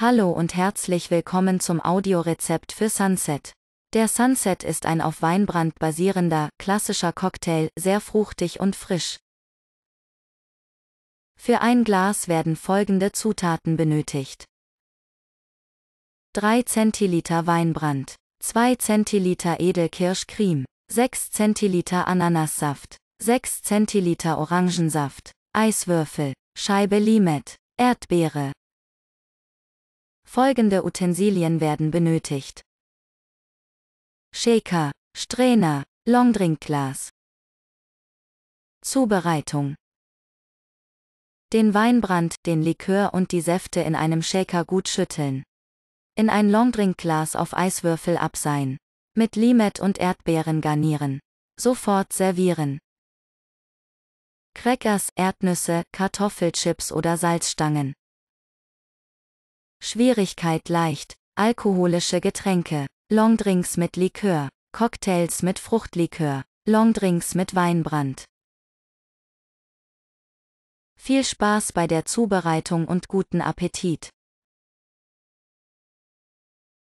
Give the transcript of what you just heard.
Hallo und herzlich willkommen zum Audiorezept für Sunset. Der Sunset ist ein auf Weinbrand basierender, klassischer Cocktail, sehr fruchtig und frisch. Für ein Glas werden folgende Zutaten benötigt. 3 cl Weinbrand, 2 cl Edelkirschcreme, 6 cl Ananassaft, 6 cl Orangensaft, Eiswürfel, Scheibe Limet, Erdbeere, Folgende Utensilien werden benötigt. Shaker, Strainer, Longdrinkglas. Zubereitung. Den Weinbrand, den Likör und die Säfte in einem Shaker gut schütteln. In ein Longdrinkglas auf Eiswürfel abseihen. Mit Limett und Erdbeeren garnieren. Sofort servieren. Crackers, Erdnüsse, Kartoffelchips oder Salzstangen. Schwierigkeit leicht, alkoholische Getränke, Longdrinks mit Likör, Cocktails mit Fruchtlikör, Longdrinks mit Weinbrand. Viel Spaß bei der Zubereitung und guten Appetit!